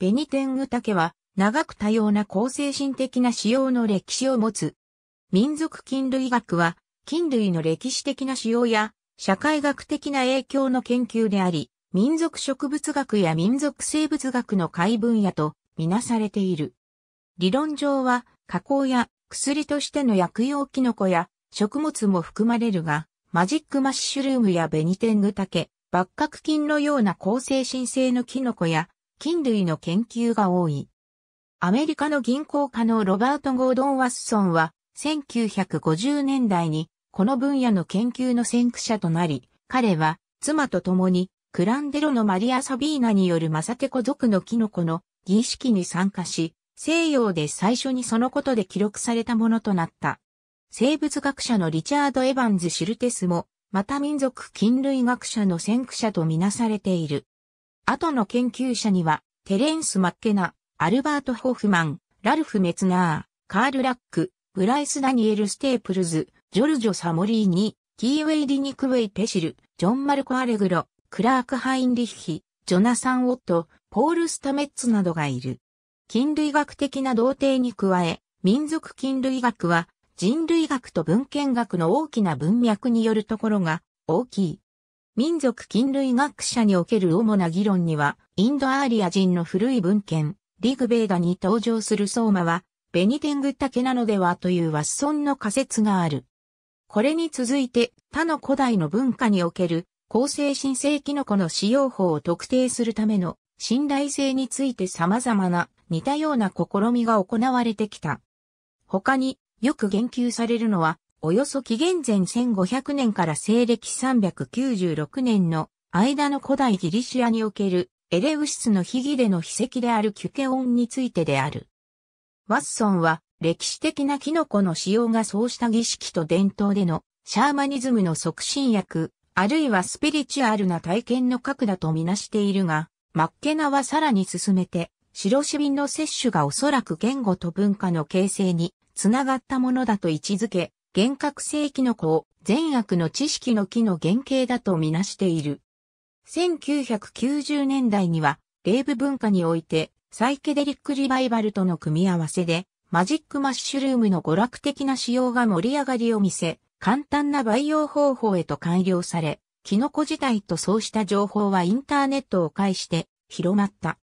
ベニテングタケは長く多様な構成心的な使用の歴史を持つ。民族菌類学は菌類の歴史的な使用や社会学的な影響の研究であり、民族植物学や民族生物学の解分野とみなされている。理論上は加工や薬としての薬用キノコや食物も含まれるが、マジックマッシュルームやベニテングタケ、バッカク菌のような高精神性のキノコや菌類の研究が多い。アメリカの銀行家のロバート・ゴードン・ワッソンは、1950年代に、この分野の研究の先駆者となり、彼は、妻と共に、クランデロのマリア・サビーナによるマサテコ族のキノコの儀式に参加し、西洋で最初にそのことで記録されたものとなった。生物学者のリチャード・エヴァンズ・シルテスも、また民族菌類学者の先駆者とみなされている。後の研究者には、テレンス・マッケナ、アルバート・ホフマン、ラルフ・メツナー、カール・ラック、ブライス・ダニエル・ステープルズ、ジョルジョ・サモリーニ、キーウェイ・ディニクウェイ・ペシル、ジョン・マルコ・アレグロ、クラーク・ハインリッヒ、ジョナサン・オット、ポール・スタメッツなどがいる。菌類学的な童貞に加え、民族菌類学は人類学と文献学の大きな文脈によるところが大きい。民族菌類学者における主な議論には、インドアーリア人の古い文献、リグベーダに登場する相馬は、ベニテングタケなのではというワッソンの仮説がある。これに続いて、他の古代の文化における、構成新生キノコの使用法を特定するための信頼性について様々な似たような試みが行われてきた。他によく言及されるのは、およそ紀元前1500年から西暦396年の間の古代ギリシアにおけるエレウシスの悲儀での秘跡であるキュケオンについてである。ワッソンは歴史的なキノコの使用がそうした儀式と伝統でのシャーマニズムの促進薬、あるいはスピリチュアルな体験の核だとみなしているが、マッケナはさらに進めて、白シビンの摂取がおそらく言語と文化の形成につながったものだと位置づけ、幻覚性キノコを善悪の知識の木の原型だとみなしている。1990年代には、レーブ文化において、サイケデリックリバイバルとの組み合わせで、マジックマッシュルームの娯楽的な仕様が盛り上がりを見せ、簡単な培養方法へと改良され、キノコ自体とそうした情報はインターネットを介して広まった。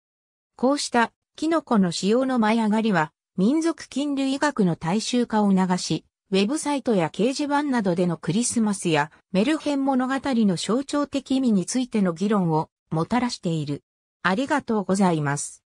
こうしたキノコの使用の舞い上がりは民族菌類学の大衆化を促し、ウェブサイトや掲示板などでのクリスマスやメルヘン物語の象徴的意味についての議論をもたらしている。ありがとうございます。